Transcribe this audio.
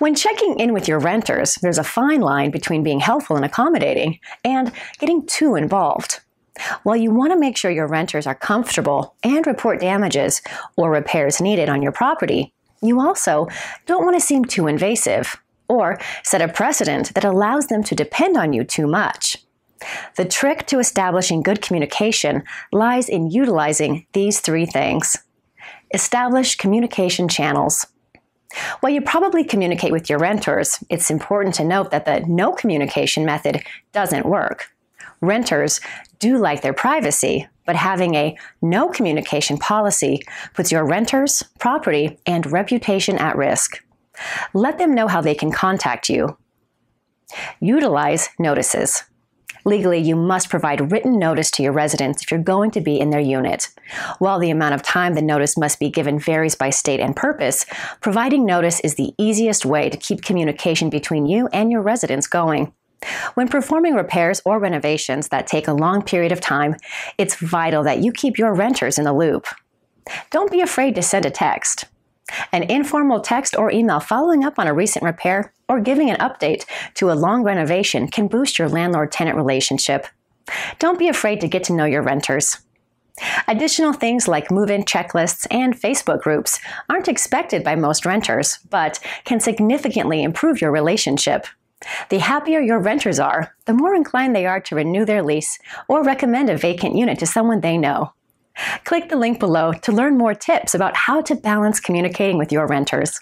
When checking in with your renters, there's a fine line between being helpful and accommodating and getting too involved. While you want to make sure your renters are comfortable and report damages or repairs needed on your property, you also don't want to seem too invasive or set a precedent that allows them to depend on you too much. The trick to establishing good communication lies in utilizing these three things. Establish communication channels. While you probably communicate with your renters, it's important to note that the no communication method doesn't work. Renters do like their privacy, but having a no communication policy puts your renters, property, and reputation at risk. Let them know how they can contact you. Utilize notices. Legally, you must provide written notice to your residents if you're going to be in their unit. While the amount of time the notice must be given varies by state and purpose, providing notice is the easiest way to keep communication between you and your residents going. When performing repairs or renovations that take a long period of time, it's vital that you keep your renters in the loop. Don't be afraid to send a text an informal text or email following up on a recent repair, or giving an update to a long renovation can boost your landlord tenant relationship. Don't be afraid to get to know your renters. Additional things like move in checklists and Facebook groups aren't expected by most renters, but can significantly improve your relationship. The happier your renters are, the more inclined they are to renew their lease or recommend a vacant unit to someone they know. Click the link below to learn more tips about how to balance communicating with your renters.